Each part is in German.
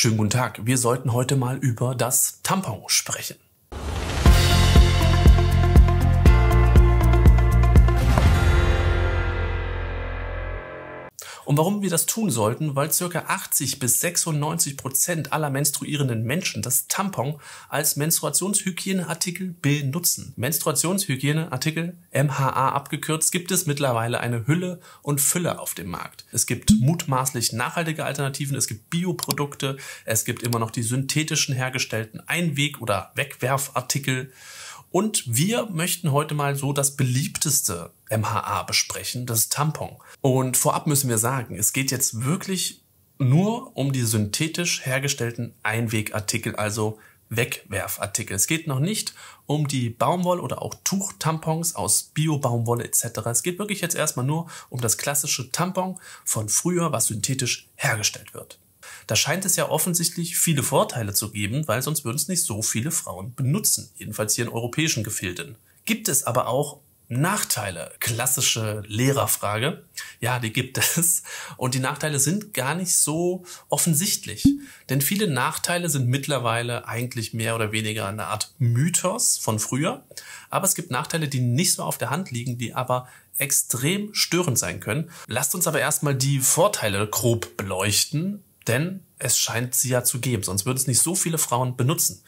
Schönen guten Tag. Wir sollten heute mal über das Tampon sprechen. Und warum wir das tun sollten, weil ca. 80 bis 96 Prozent aller menstruierenden Menschen das Tampon als Menstruationshygieneartikel benutzen. Menstruationshygieneartikel, MHA abgekürzt, gibt es mittlerweile eine Hülle und Fülle auf dem Markt. Es gibt mutmaßlich nachhaltige Alternativen, es gibt Bioprodukte, es gibt immer noch die synthetischen hergestellten Einweg- oder Wegwerfartikel. Und wir möchten heute mal so das beliebteste MHA besprechen, das Tampon. Und vorab müssen wir sagen, es geht jetzt wirklich nur um die synthetisch hergestellten Einwegartikel, also Wegwerfartikel. Es geht noch nicht um die Baumwoll- oder auch Tuchtampons aus Bio-Baumwolle etc. Es geht wirklich jetzt erstmal nur um das klassische Tampon von früher, was synthetisch hergestellt wird. Da scheint es ja offensichtlich viele Vorteile zu geben, weil sonst würden es nicht so viele Frauen benutzen, jedenfalls hier in europäischen Gefilden. Gibt es aber auch Nachteile, klassische Lehrerfrage. Ja, die gibt es. Und die Nachteile sind gar nicht so offensichtlich. Denn viele Nachteile sind mittlerweile eigentlich mehr oder weniger eine Art Mythos von früher. Aber es gibt Nachteile, die nicht so auf der Hand liegen, die aber extrem störend sein können. Lasst uns aber erstmal die Vorteile grob beleuchten denn es scheint sie ja zu geben, sonst würden es nicht so viele Frauen benutzen.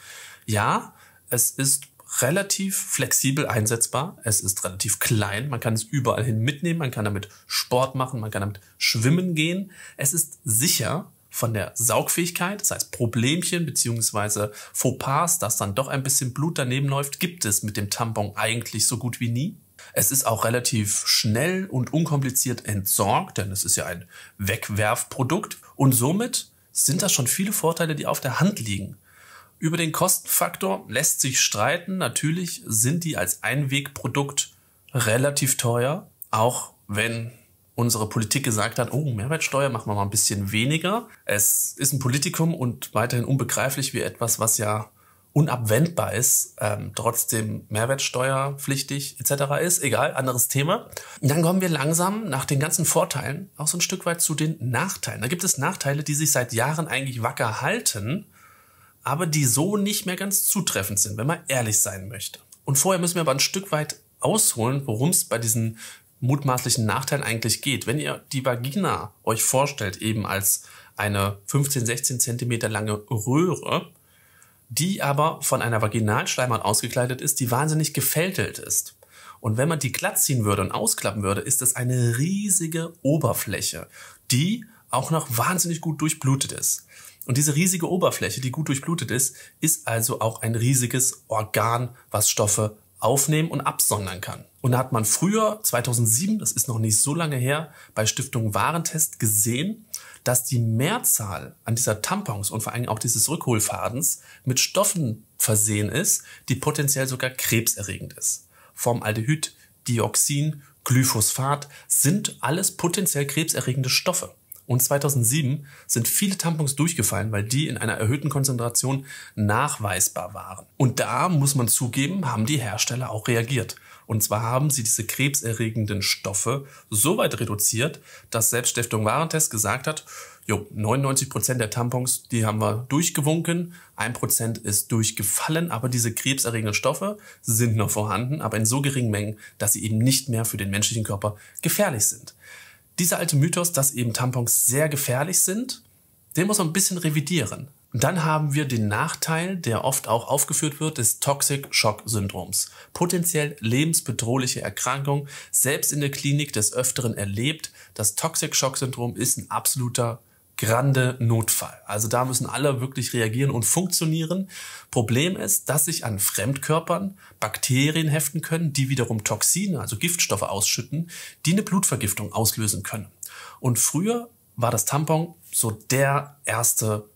Ja, es ist relativ flexibel einsetzbar. Es ist relativ klein. Man kann es überall hin mitnehmen. Man kann damit Sport machen. Man kann damit schwimmen gehen. Es ist sicher von der Saugfähigkeit. Das heißt, Problemchen beziehungsweise Fauxpas, dass dann doch ein bisschen Blut daneben läuft, gibt es mit dem Tampon eigentlich so gut wie nie. Es ist auch relativ schnell und unkompliziert entsorgt, denn es ist ja ein Wegwerfprodukt. Und somit sind das schon viele Vorteile, die auf der Hand liegen. Über den Kostenfaktor lässt sich streiten. Natürlich sind die als Einwegprodukt relativ teuer, auch wenn unsere Politik gesagt hat, oh, Mehrwertsteuer machen wir mal ein bisschen weniger. Es ist ein Politikum und weiterhin unbegreiflich, wie etwas, was ja unabwendbar ist, ähm, trotzdem mehrwertsteuerpflichtig etc. ist. Egal, anderes Thema. Und dann kommen wir langsam nach den ganzen Vorteilen auch so ein Stück weit zu den Nachteilen. Da gibt es Nachteile, die sich seit Jahren eigentlich wacker halten, aber die so nicht mehr ganz zutreffend sind, wenn man ehrlich sein möchte. Und vorher müssen wir aber ein Stück weit ausholen, worum es bei diesen mutmaßlichen Nachteilen eigentlich geht. Wenn ihr die Vagina euch vorstellt, eben als eine 15, 16 Zentimeter lange Röhre, die aber von einer Vaginalschleimhaut ausgekleidet ist, die wahnsinnig gefältelt ist. Und wenn man die glatt ziehen würde und ausklappen würde, ist das eine riesige Oberfläche, die auch noch wahnsinnig gut durchblutet ist. Und diese riesige Oberfläche, die gut durchblutet ist, ist also auch ein riesiges Organ, was Stoffe aufnehmen und absondern kann. Und da hat man früher, 2007, das ist noch nicht so lange her, bei Stiftung Warentest gesehen, dass die Mehrzahl an dieser Tampons und vor allem auch dieses Rückholfadens mit Stoffen versehen ist, die potenziell sogar krebserregend ist. Formaldehyd, Dioxin, Glyphosat sind alles potenziell krebserregende Stoffe und 2007 sind viele Tampons durchgefallen, weil die in einer erhöhten Konzentration nachweisbar waren. Und da muss man zugeben, haben die Hersteller auch reagiert. Und zwar haben sie diese krebserregenden Stoffe so weit reduziert, dass selbst Stiftung Warentest gesagt hat, jo, 99% Prozent der Tampons, die haben wir durchgewunken, 1% ist durchgefallen, aber diese krebserregenden Stoffe sind noch vorhanden, aber in so geringen Mengen, dass sie eben nicht mehr für den menschlichen Körper gefährlich sind dieser alte Mythos, dass eben Tampons sehr gefährlich sind, den muss man ein bisschen revidieren. Und dann haben wir den Nachteil, der oft auch aufgeführt wird, des Toxic Shock Syndroms. Potenziell lebensbedrohliche Erkrankung, selbst in der Klinik des Öfteren erlebt. Das Toxic Shock Syndrom ist ein absoluter grande Notfall. Also da müssen alle wirklich reagieren und funktionieren. Problem ist, dass sich an Fremdkörpern Bakterien heften können, die wiederum Toxine, also Giftstoffe ausschütten, die eine Blutvergiftung auslösen können. Und früher war das Tampon so der erste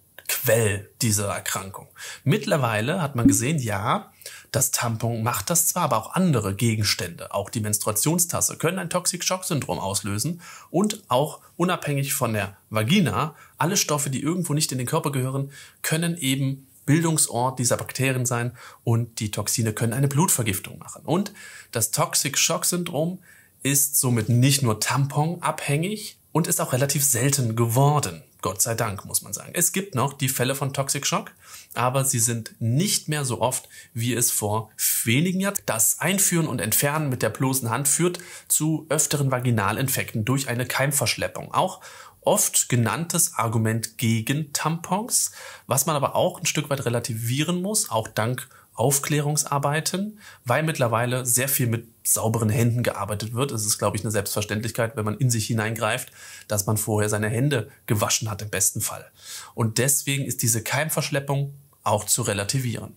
Quell dieser Erkrankung. Mittlerweile hat man gesehen, ja, das Tampon macht das zwar, aber auch andere Gegenstände, auch die Menstruationstasse, können ein Toxic-Shock-Syndrom auslösen und auch unabhängig von der Vagina, alle Stoffe, die irgendwo nicht in den Körper gehören, können eben Bildungsort dieser Bakterien sein und die Toxine können eine Blutvergiftung machen. Und das Toxic-Shock-Syndrom ist somit nicht nur Tampon abhängig und ist auch relativ selten geworden. Gott sei Dank, muss man sagen. Es gibt noch die Fälle von Toxic Shock, aber sie sind nicht mehr so oft, wie es vor wenigen Jahren. Das Einführen und Entfernen mit der bloßen Hand führt zu öfteren Vaginalinfekten durch eine Keimverschleppung. Auch oft genanntes Argument gegen Tampons, was man aber auch ein Stück weit relativieren muss, auch dank Aufklärungsarbeiten, weil mittlerweile sehr viel mit sauberen Händen gearbeitet wird. Es ist, glaube ich, eine Selbstverständlichkeit, wenn man in sich hineingreift, dass man vorher seine Hände gewaschen hat im besten Fall. Und deswegen ist diese Keimverschleppung auch zu relativieren.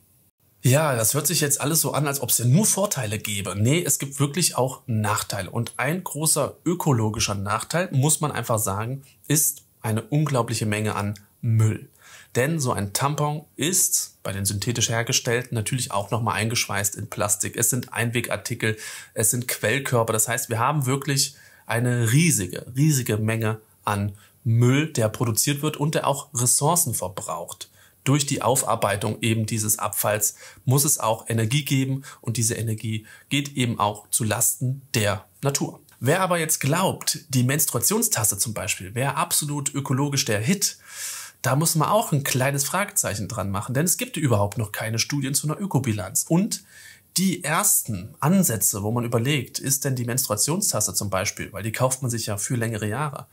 Ja, das hört sich jetzt alles so an, als ob es ja nur Vorteile gäbe. Nee, es gibt wirklich auch Nachteile. Und ein großer ökologischer Nachteil, muss man einfach sagen, ist eine unglaubliche Menge an Müll. Denn so ein Tampon ist bei den synthetisch hergestellten natürlich auch nochmal eingeschweißt in Plastik. Es sind Einwegartikel, es sind Quellkörper. Das heißt, wir haben wirklich eine riesige, riesige Menge an Müll, der produziert wird und der auch Ressourcen verbraucht. Durch die Aufarbeitung eben dieses Abfalls muss es auch Energie geben und diese Energie geht eben auch zu Lasten der Natur. Wer aber jetzt glaubt, die Menstruationstasse zum Beispiel wäre absolut ökologisch der Hit, da muss man auch ein kleines Fragezeichen dran machen, denn es gibt überhaupt noch keine Studien zu einer Ökobilanz. Und die ersten Ansätze, wo man überlegt, ist denn die Menstruationstasse zum Beispiel, weil die kauft man sich ja für längere Jahre,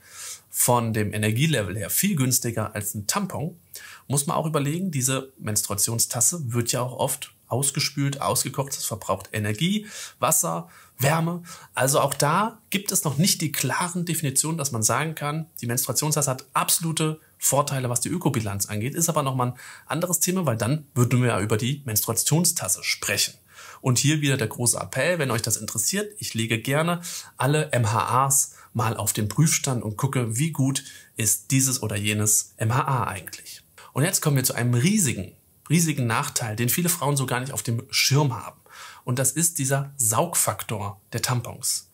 von dem Energielevel her viel günstiger als ein Tampon, muss man auch überlegen, diese Menstruationstasse wird ja auch oft ausgespült, ausgekocht, es verbraucht Energie, Wasser Wärme. Also auch da gibt es noch nicht die klaren Definitionen, dass man sagen kann, die Menstruationstasse hat absolute Vorteile, was die Ökobilanz angeht, ist aber nochmal ein anderes Thema, weil dann würden wir ja über die Menstruationstasse sprechen. Und hier wieder der große Appell, wenn euch das interessiert, ich lege gerne alle MHAs mal auf den Prüfstand und gucke, wie gut ist dieses oder jenes MHA eigentlich. Und jetzt kommen wir zu einem riesigen, riesigen Nachteil, den viele Frauen so gar nicht auf dem Schirm haben. Und das ist dieser Saugfaktor der Tampons.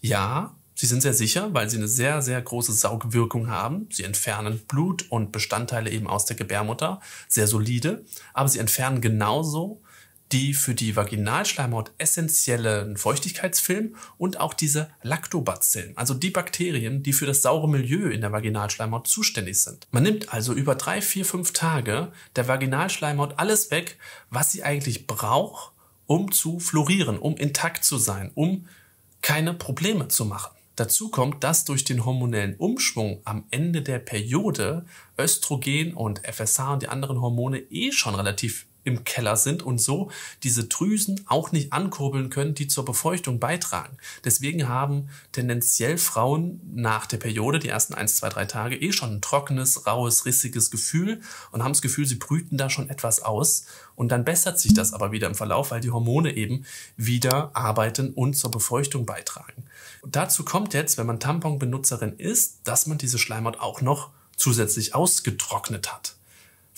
Ja, sie sind sehr sicher, weil sie eine sehr, sehr große Saugwirkung haben. Sie entfernen Blut und Bestandteile eben aus der Gebärmutter, sehr solide, aber sie entfernen genauso die für die Vaginalschleimhaut essentiellen Feuchtigkeitsfilm und auch diese Lactobacillen, also die Bakterien, die für das saure Milieu in der Vaginalschleimhaut zuständig sind. Man nimmt also über drei, vier, fünf Tage der Vaginalschleimhaut alles weg, was sie eigentlich braucht, um zu florieren, um intakt zu sein, um keine Probleme zu machen. Dazu kommt, dass durch den hormonellen Umschwung am Ende der Periode Östrogen und FSH und die anderen Hormone eh schon relativ im Keller sind und so diese Drüsen auch nicht ankurbeln können, die zur Befeuchtung beitragen. Deswegen haben tendenziell Frauen nach der Periode, die ersten 1, 2, 3 Tage, eh schon ein trockenes, raues, rissiges Gefühl und haben das Gefühl, sie brüten da schon etwas aus. Und dann bessert sich das aber wieder im Verlauf, weil die Hormone eben wieder arbeiten und zur Befeuchtung beitragen. Und dazu kommt jetzt, wenn man Tamponbenutzerin ist, dass man diese Schleimhaut auch noch zusätzlich ausgetrocknet hat.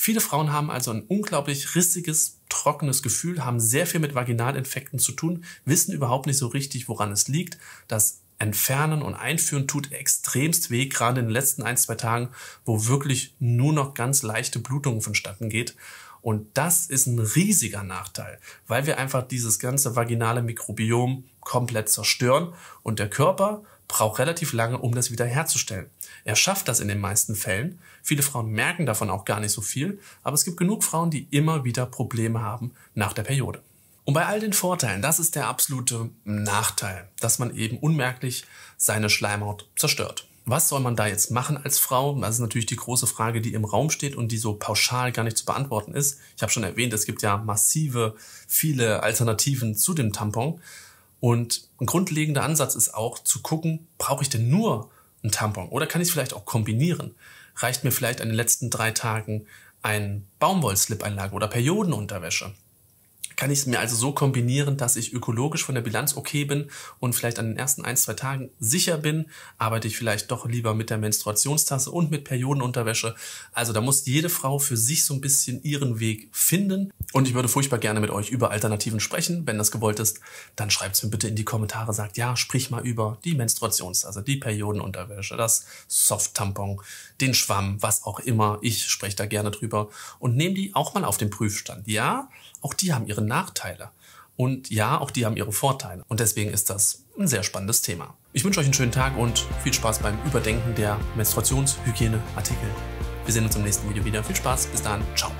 Viele Frauen haben also ein unglaublich rissiges, trockenes Gefühl, haben sehr viel mit Vaginalinfekten zu tun, wissen überhaupt nicht so richtig, woran es liegt. Das Entfernen und Einführen tut extremst weh, gerade in den letzten ein, zwei Tagen, wo wirklich nur noch ganz leichte Blutungen vonstatten geht. Und das ist ein riesiger Nachteil, weil wir einfach dieses ganze vaginale Mikrobiom komplett zerstören und der Körper braucht relativ lange, um das wieder herzustellen. Er schafft das in den meisten Fällen. Viele Frauen merken davon auch gar nicht so viel, aber es gibt genug Frauen, die immer wieder Probleme haben nach der Periode. Und bei all den Vorteilen, das ist der absolute Nachteil, dass man eben unmerklich seine Schleimhaut zerstört. Was soll man da jetzt machen als Frau? Das ist natürlich die große Frage, die im Raum steht und die so pauschal gar nicht zu beantworten ist. Ich habe schon erwähnt, es gibt ja massive, viele Alternativen zu dem Tampon. Und ein grundlegender Ansatz ist auch zu gucken, brauche ich denn nur einen Tampon oder kann ich es vielleicht auch kombinieren? Reicht mir vielleicht in den letzten drei Tagen ein Baumwollslip-Einlage oder Periodenunterwäsche? kann ich es mir also so kombinieren, dass ich ökologisch von der Bilanz okay bin und vielleicht an den ersten ein, zwei Tagen sicher bin, arbeite ich vielleicht doch lieber mit der Menstruationstasse und mit Periodenunterwäsche. Also da muss jede Frau für sich so ein bisschen ihren Weg finden. Und ich würde furchtbar gerne mit euch über Alternativen sprechen. Wenn das gewollt ist, dann schreibt es mir bitte in die Kommentare, sagt ja, sprich mal über die Menstruationstasse, die Periodenunterwäsche, das Soft-Tampon, den Schwamm, was auch immer. Ich spreche da gerne drüber und nehme die auch mal auf den Prüfstand. Ja, auch die haben ihre Nachteile. Und ja, auch die haben ihre Vorteile. Und deswegen ist das ein sehr spannendes Thema. Ich wünsche euch einen schönen Tag und viel Spaß beim Überdenken der Menstruationshygieneartikel. Wir sehen uns im nächsten Video wieder. Viel Spaß, bis dann, ciao.